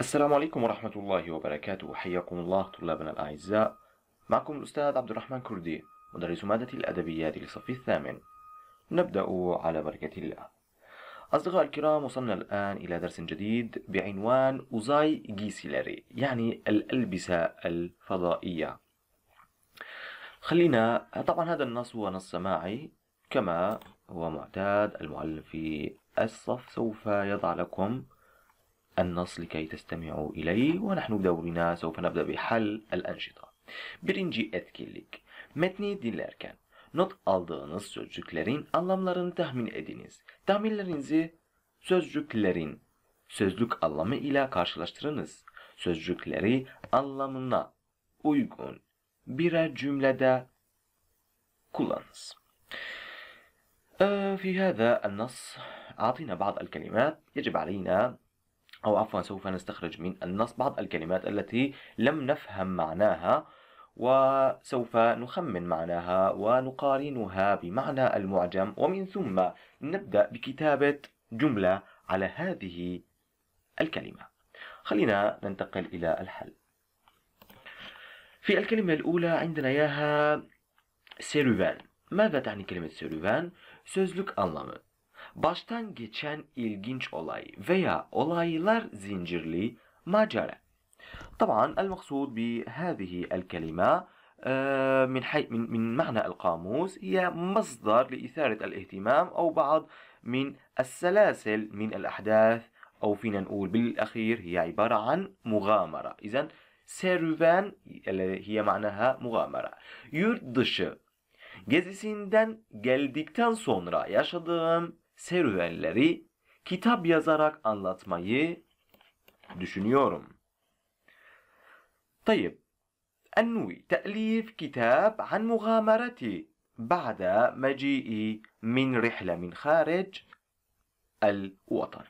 السلام عليكم ورحمة الله وبركاته حياكم الله طلابنا الأعزاء معكم الأستاذ عبد الرحمن كردي مدرس مادة الأدبيات للصف الثامن نبدأ على بركة الله أصدقاء الكرام وصلنا الآن إلى درس جديد بعنوان أوزاي جيسيلاري يعني الألبسة الفضائية خلينا طبعا هذا النص هو نص سماعي كما هو معتاد المعلم في الصف سوف يضع لكم النص لكي تستمعوا إليه ونحن بدورنا سوف نبدأ بحل الأنشطة Birinci etkinlik Metni dinlerken not aldığınız sözcüklerin anlamlarını tahmin ediniz. Tahminlerinizi sözcüklerin sözlük anlamı ile karşılaştırınız. Sözcükleri anlamına uygun birer cümlede kullanınız. في هذا النص أعطينا بعض الكلمات يجب علينا أو عفوا سوف نستخرج من النص بعض الكلمات التي لم نفهم معناها وسوف نخمن معناها ونقارنها بمعنى المعجم ومن ثم نبدأ بكتابة جملة على هذه الكلمة خلينا ننتقل إلى الحل في الكلمة الأولى عندنا إياها سيروفان ماذا تعني كلمة سيروفان؟ سوزلوك anlamı baştan geçen ilginç olay veya olaylar zincirli macera. طبعا المقصود بهذه الكلمة آه، من حي من من معنى القاموس هي مصدر لإثارة الاهتمام أو بعض من السلاسل من الأحداث أو فينا نقول بالأخير هي عبارة عن مغامرة إذا سيرفان هي معناها مغامرة yurt dışı gezisinden geldikten sonra yaşadığım serüvenleri kitap yazarak anlatmayı düşünüyorum. طيب أنوي تأليف كتاب عن مغامرتي بعد مجيئي من رحلة من خارج الوطن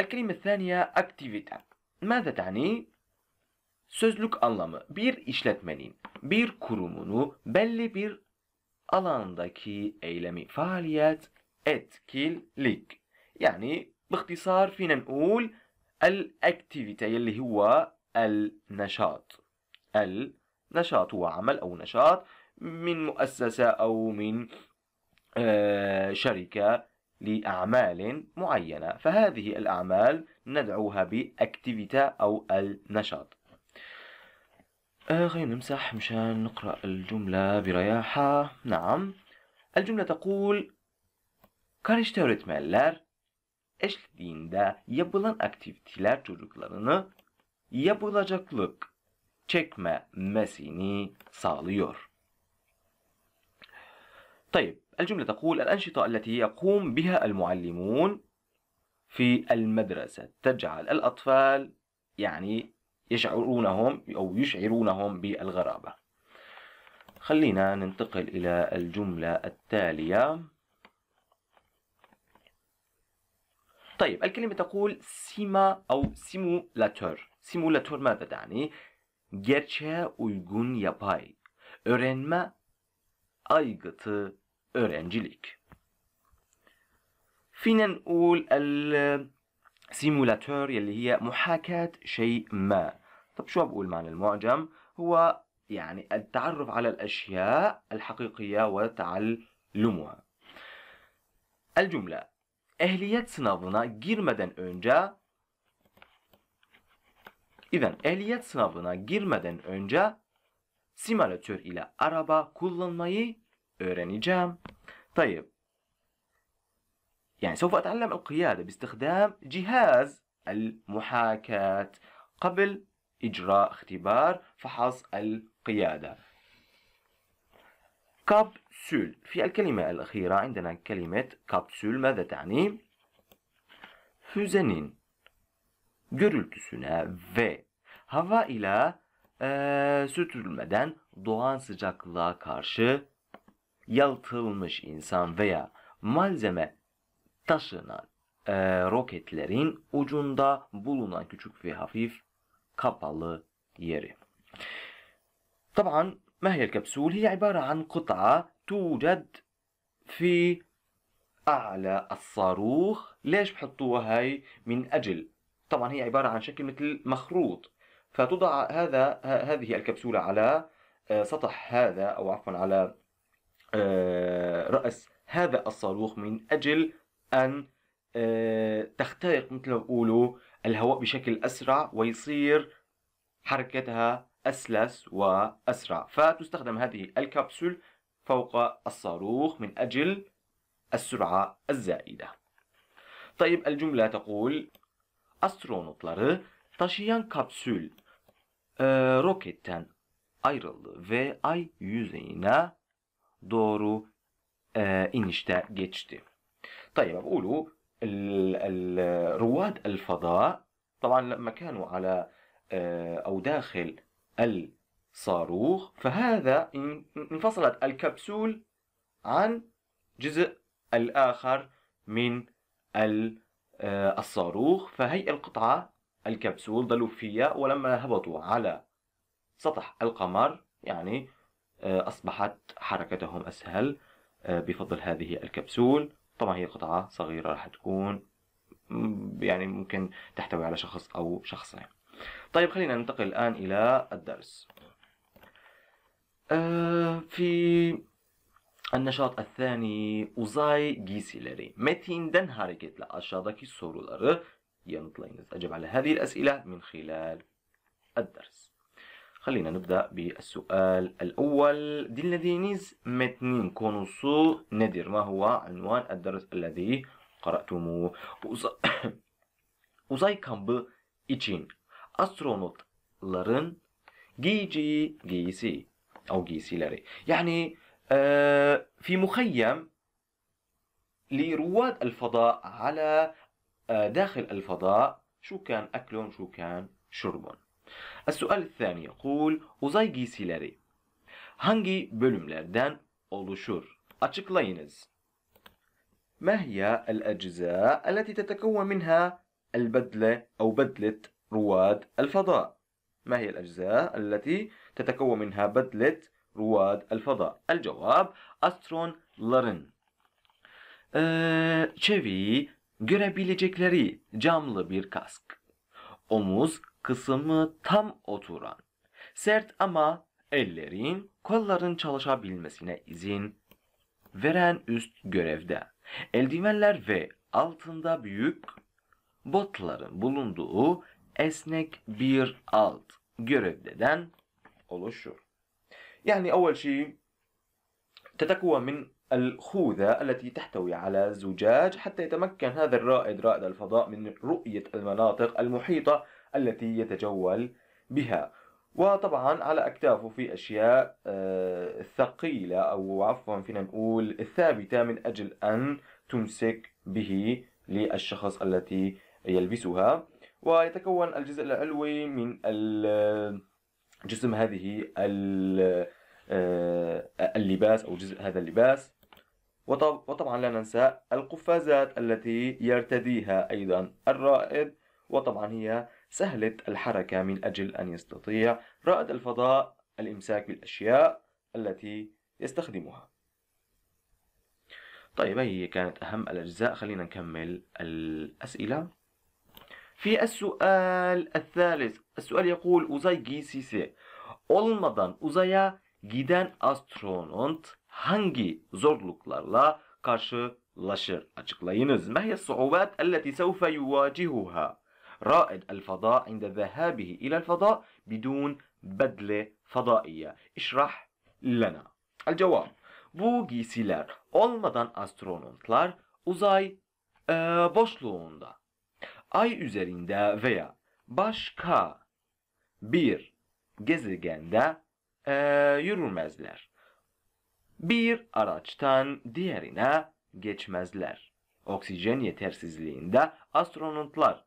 الكلمة الثانية activity ماذا تعني؟ Sözlük anlamı bir işletmenin, bir kurumunu belli bir alandaki eylemi faaliyet etkilik يعني باختصار فينا نقول الاكتيفيتي اللي هو النشاط النشاط هو عمل أو نشاط من مؤسسة أو من شركة لأعمال معينة فهذه الأعمال ندعوها بأكتيفيتا أو النشاط آه خلينا نمسح مشان نقرأ الجملة برياحة نعم الجملة تقول كان اشتريت إيش Karış öğretmenler eşlediğinde yapılan aktiviteler çocuklarını yapılacaklık çekmemesini sağlıyor. طيب الجملة تقول الأنشطة التي يقوم بها المعلمون في المدرسة تجعل الأطفال يعني يشعرونهم أو يشعرونهم بالغرابة خلينا ننتقل إلى الجملة التالية طيب الكلمة تقول سيما أو سيمولاتور سيمولاتور ماذا تعني؟ gerçeğe uygun yapay öğrenme aygıtı öğrencilik. فينا نقول سيمولاتور يلي هي محاكاة شيء ما طب شو بقول معنى المعجم هو يعني التعرف على الأشياء الحقيقية وتعلمها الجملة أهليات سنابنا جير مدن أنجا إذا أهليات سنابنا جير مدن أنجا سيمولاتور إلى أربا كلن ماي جام طيب يعني سوف أتعلم القيادة باستخدام جهاز المحاكاة قبل إجراء اختبار فحص القيادة كابسول في الكلمة الأخيرة عندنا كلمة كابسول ماذا تعني؟ füzenin gürültüsüne ve hava ile e, sütürülmeden doğan sıcaklığa karşı yalıtılmış insan veya malzeme taşınan e, roketlerin ucunda bulunan küçük ve hafif kapalı yeri. طبعا ما هي الكبسول؟ هي عبارة عن قطعة توجد في أعلى الصاروخ ليش بحطوها هاي من أجل طبعا هي عبارة عن شكل مثل مخروط فتضع هذا هذه الكبسولة على سطح هذا أو عفوا على رأس هذا الصاروخ من أجل أن آه، تخترق مثل ما بيقولوا الهواء بشكل أسرع ويصير حركتها أسلس وأسرع فتستخدم هذه الكبسول فوق الصاروخ من أجل السرعة الزائدة طيب الجملة تقول استرونوتلار تاشيان كبسول e, roketten ayrıldı ve ay yüzeyine doğru e, inişte geçti. طيب بقولوا رواد الفضاء طبعا لما كانوا على آه، او داخل الصاروخ فهذا انفصلت الكبسول عن جزء الاخر من آه، الصاروخ فهي القطعه الكبسول ضلوا فيها ولما هبطوا على سطح القمر يعني آه، اصبحت حركتهم اسهل بفضل هذه الكبسول طبعا هي قطعة صغيرة راح تكون يعني ممكن تحتوي على شخص أو شخصين طيب خلينا ننتقل الآن إلى الدرس آه، في النشاط الثاني uzay giysileri. Metinden hareketle aşağıdaki soruları أجب على هذه الأسئلة من خلال الدرس. خلينا نبدأ بالسؤال الأول دينيز متنين كونسو نادر ما هو عنوان الدرس الذي قرأتموه Uzay kampı için astronotların giyeceği giysi أو giysileri يعني آه، في مخيم لرواد الفضاء على آه، داخل الفضاء شو كان أكلهم شو كان شربهم السؤال الثاني يقول uzay بلوم لاردان أولوشور أتشك لينز ما هي الأجزاء التي تتكون منها البدلة أو بدلة رواد الفضاء؟ ما هي الأجزاء التي تتكون منها بدلة رواد الفضاء؟ الجواب astronların. Ee, çevi görebilecekleri camlı bir kask. Omuz kısmı tam oturan, sert ama ellerin, kolların çalışabilmesine izin veren üst görevde. Eldivenler ve altında büyük botların bulunduğu esnek bir alt görevdeden oluşur. يعني أول شيء تتكون من الخوذة التي تحتوي على زجاج حتى يتمكن هذا الرائد رائد الفضاء من رؤية المناطق المحيطة التي يتجول بها وطبعا على أكتافه في أشياء آه، ثقيلة أو عفوا فينا نقول ثابتة من أجل أن تمسك به للشخص التي يلبسها ويتكون الجزء العلوي من جسم هذه آه، اللباس أو جزء هذا اللباس وطبعا لا ننسى القفازات التي يرتديها أيضا الرائد وطبعا هي سهلت الحركة من أجل أن يستطيع رائد الفضاء الإمساك بالأشياء التي يستخدمها طيب هي كانت أهم الأجزاء خلينا نكمل الأسئلة في السؤال الثالث السؤال يقول جي uzay giysisi olmadan uzaya giden astronot hangi zorluklarla karşılaşır? Açıklayınız. ما هي الصعوبات التي سوف يواجهها رائد الفضاء عند ذهابه إلى الفضاء بدون بدلة فضائية اشرح لنا الجواب bu giysiler olmadan astronotlar uzay e, boşluğunda ay üzerinde veya başka bir gezegende e, yürümezler. Bir araçtan diğerine geçmezler. Oksijen yetersizliğinde astronotlar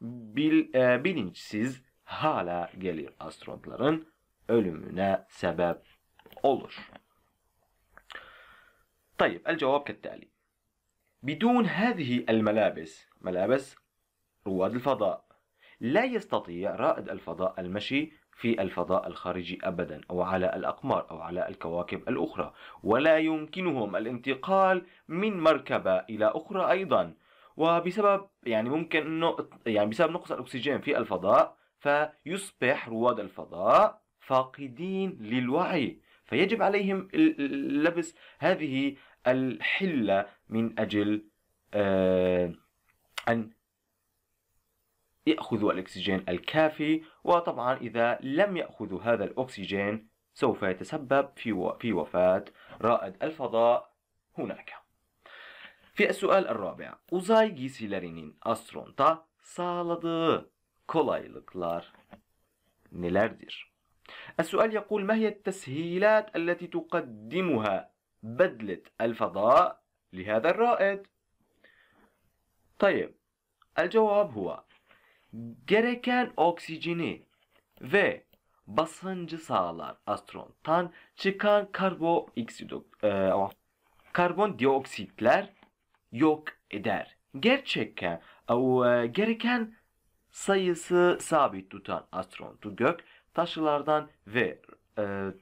bil, e, bilinçsiz hala gelir astronotların ölümüne sebep olur. طيب الجواب كالتالي بدون هذه الملابس ملابس رواد الفضاء لا يستطيع رائد الفضاء المشي في الفضاء الخارجي أبدا أو على الأقمار أو على الكواكب الأخرى ولا يمكنهم الانتقال من مركبة إلى أخرى أيضا وبسبب يعني ممكن انه يعني بسبب نقص الاكسجين في الفضاء فيصبح رواد الفضاء فاقدين للوعي فيجب عليهم لبس هذه الحلة من أجل آه، أن يأخذوا الأكسجين الكافي وطبعا إذا لم يأخذوا هذا الأكسجين سوف يتسبب في وفاة رائد الفضاء هناك في السؤال الرابع uzay giysilerinin astronta sağladığı kolaylıklar nelerdir? السؤال يقول ما هي التسهيلات التي تقدمها بدلة الفضاء لهذا الرائد؟ طيب الجواب هو gereken oksijeni ve basıncı sağlar astrontan çıkan karbo e, karbon dioksitler yok eder. Gerçekten o e, gereken sayısı sabit tutan astronotu gök taşılardan ve e,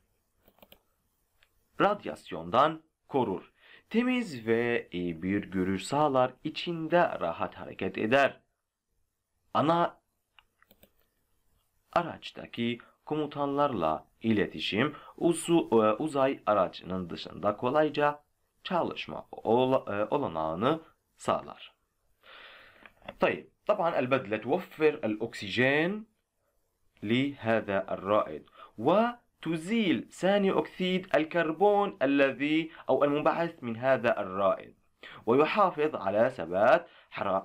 radyasyondan korur. Temiz ve iyi bir görüş sağlar, içinde rahat hareket eder. Ana araçtaki komutanlarla iletişim uzu, e, uzay aracının dışında kolayca çalışma e, olanağını sağlar طيب طبعا البدلة توفر الأكسجين لهذا الرائد وتزيل ثاني أكسيد الكربون الذي أو المنبعث من هذا الرائد ويحافظ على ثبات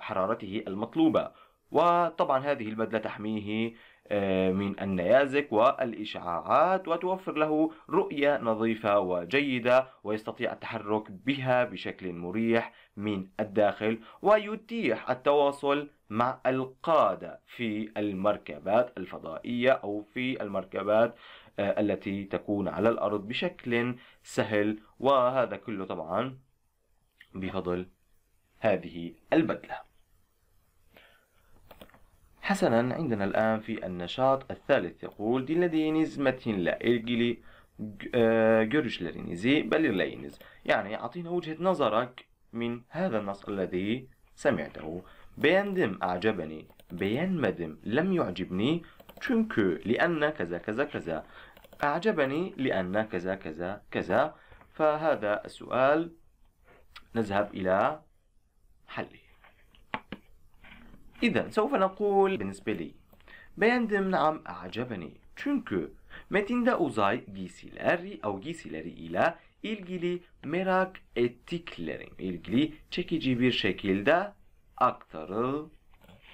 حرارته المطلوبة وطبعا هذه البدلة تحميه آه، من النيازك والإشعاعات وتوفر له رؤية نظيفة وجيدة ويستطيع التحرك بها بشكل مريح من الداخل ويتيح التواصل مع القادة في المركبات الفضائية أو في المركبات آه، التي تكون على الأرض بشكل سهل وهذا كله طبعا بفضل هذه البدله حسنا عندنا الآن في النشاط الثالث يقول دي لدينيز متين لا إلجلي آه، بلير لينيز يعني أعطينا وجهة نظرك من هذا النص الذي سمعته. بيندم أعجبني. بيندم لم يعجبني. Çünkü لأن كذا كذا كذا. أعجبني لأن كذا كذا كذا. فهذا السؤال نذهب إلى حله. إذا سوف نقول بالنسبة لي Beğendim نعم أعجبني أو جيسي لاري إلى av مراك ile ilgili إلجيلي ettiklerin ilgili شكل دا أكتر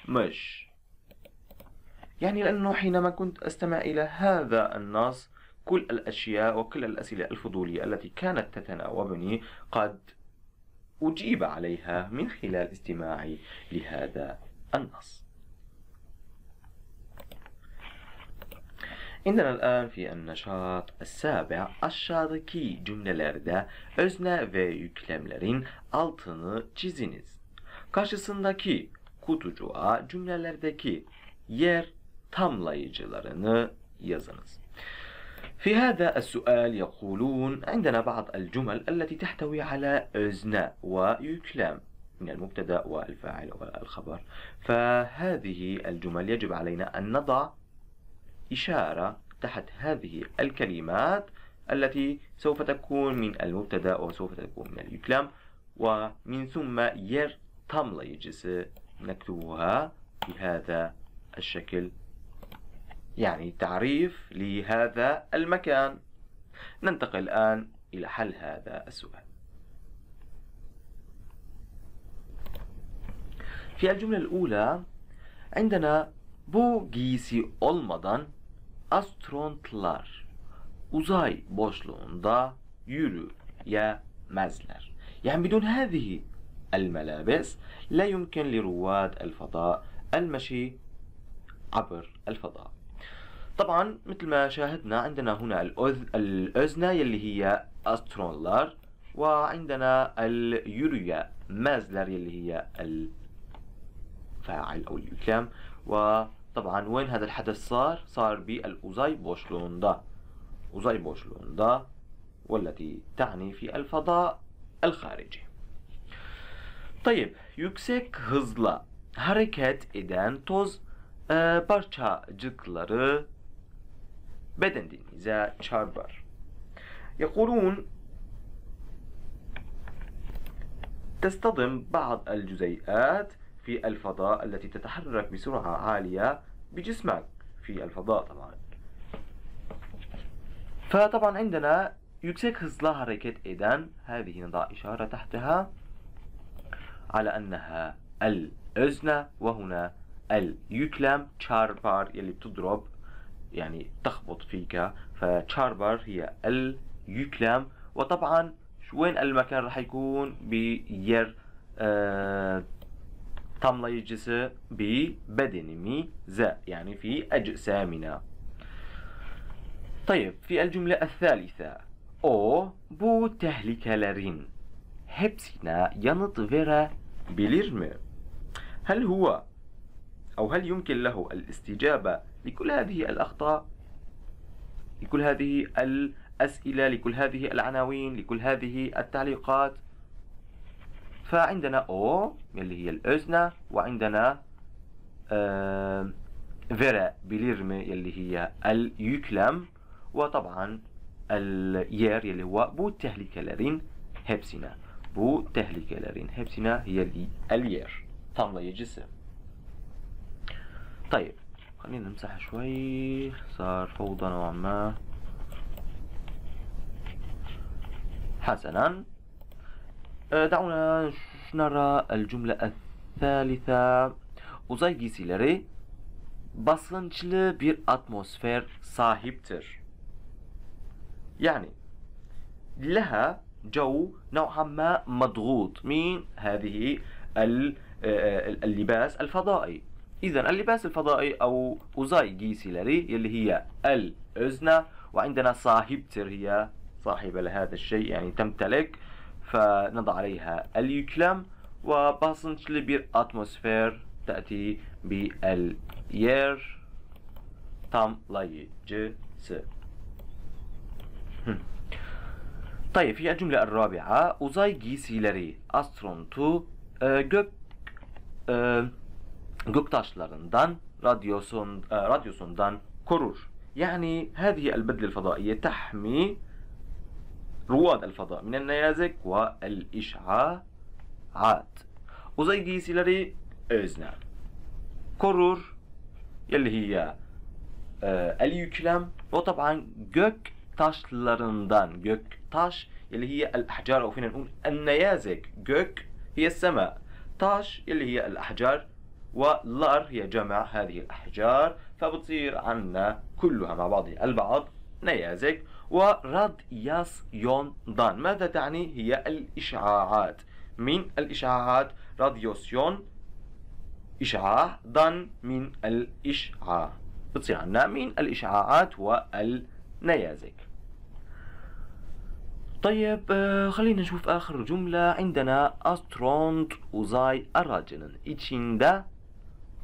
مش يعني لأنه حينما كنت أستمع إلى هذا النص كل الأشياء وكل الأسئلة الفضولية التي كانت تتناوبني قد أجيب عليها من خلال استماعي لهذا النص عندنا الآن في النشاط السابع aşağıdaki cümlelerde özne ve yüklemlerin altını çiziniz. Karşısındaki kutucuğa cümlelerdeki yer tamlayıcılarını yazınız. في هذا السؤال يقولون عندنا بعض الجمل التي تحتوي على özne ve yüklem. من المبتدا والفاعل والخبر فهذه الجمل يجب علينا ان نضع اشاره تحت هذه الكلمات التي سوف تكون من المبتدا وسوف تكون من الكلام ومن ثم يرتمليجس نكتبها بهذا الشكل يعني تعريف لهذا المكان ننتقل الآن إلى حل هذا السؤال في الجملة الأولى عندنا bu أوزاي olmadan دا uzay boşluğunda مازلر يعني بدون هذه الملابس لا يمكن لرواد الفضاء المشي عبر الفضاء طبعا مثل ما شاهدنا عندنا هنا الأذن الأذنة يلي هي أسترونلار وعندنا اليوريا مازلر يلي هي الفاعل أو الكلام وطبعا وين هذا الحدث صار؟ صار بالأوزاي بوشلوندا أوزاي بوشلوندا والتي تعني في الفضاء الخارجي طيب yüksek hızla hareket eden toz e, parçacıkları beden denize çarpar. يقولون تصطدم بعض الجزيئات في الفضاء التي تتحرك بسرعة عالية بجسمك في الفضاء طبعا فطبعا عندنا يكسك هزلا حركة إيدان هذه نضع إشارة تحتها على أنها الازنة وهنا اليكلام تشاربار يلي بتضرب يعني تخبط فيك فتشاربار هي اليكلام وطبعا وين المكان راح يكون بير آه tamlayıcısı bi bedenimi yani fi ecsamina. طيب في الجملة الثالثة o bu tehlikelerin hepsine yanıt verebilir mi? هل هو أو هل يمكن له الاستجابة لكل هذه الأخطاء لكل هذه الأسئلة لكل هذه العناوين لكل هذه التعليقات فعندنا أو اللي هي الأذنة وعندنا فيرا بليرمي اللي هي اليوكلام وطبعا الير اللي هو بو هبسنا بو تهلي كالارين هبسنا هي الير جسم طيب خلينا نمسح شوي صار فوضى نوعا ما حسنا أه، دعونا نرى الجملة الثالثة uzay giysileri basınçlı bir atmosfer sahiptir. يعني لها جو نوعا ما مضغوط من هذه أه، أه، اللباس الفضائي إذا اللباس الفضائي أو أوزاي جيسيلاري اللي هي الأزنة وعندنا صاحبتر هي صاحبة لهذا الشيء يعني تمتلك فنضع عليها اليوكلام وباسنج لبير أتموسفير تأتي بالير tamlayıcısı. طيب في الجملة الرابعة uzay giysileri astronotu e, gök e, göktaşlarından radyosun e, radyosundan korur. Yani هذه البدلة الفضائية تحمي رواد الفضاء من النيازك والإشعاعات وزي جيسيلري أزنا كرور يلي هي آه، اليوكلام وطبعا جوك تاش لرندان جوك تاش يلي هي الأحجار أو فينا نقول النيازك جوك هي السماء تاش يلي هي الأحجار ولار هي جمع هذه الأحجار فبتصير عنا كلها مع بعضها البعض نيازك دان ماذا تعني هي الإشعاعات من الإشعاعات راديوسيون إشعاع دان من الإشعاع بتصير عندنا من الإشعاعات والنيازك طيب آه، خلينا نشوف آخر جملة عندنا أستروند وزاي إتشيندا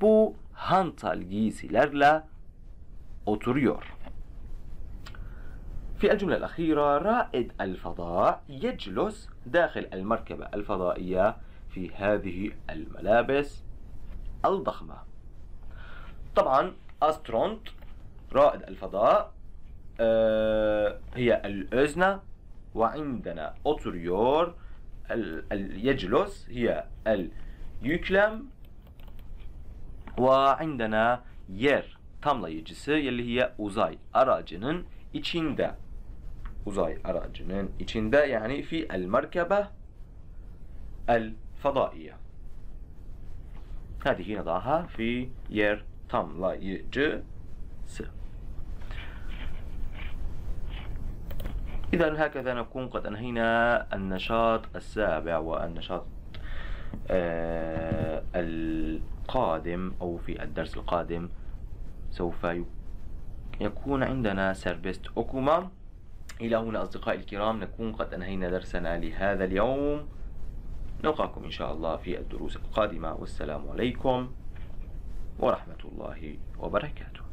بو هانتال جيسي لرلا أوتوريور في الجملة الأخيرة رائد الفضاء يجلس داخل المركبة الفضائية في هذه الملابس الضخمة طبعا أسترونت رائد الفضاء آه هي الأزنة وعندنا أوتريور يجلس هي اليوكلام وعندنا تاملا tamlayıcısı اللي هي أوزاي aracının içinde uzay aracının içinde yani fi el merkebe el fadaiye. Hadi yine daha fi yer tamlayıcısı. إذا هكذا نكون قد أنهينا النشاط السابع والنشاط آه القادم أو في الدرس القادم سوف يكون عندنا سيرفيست أوكوما إلى هنا أصدقائي الكرام نكون قد أنهينا درسنا لهذا اليوم نلقاكم إن شاء الله في الدروس القادمة والسلام عليكم ورحمة الله وبركاته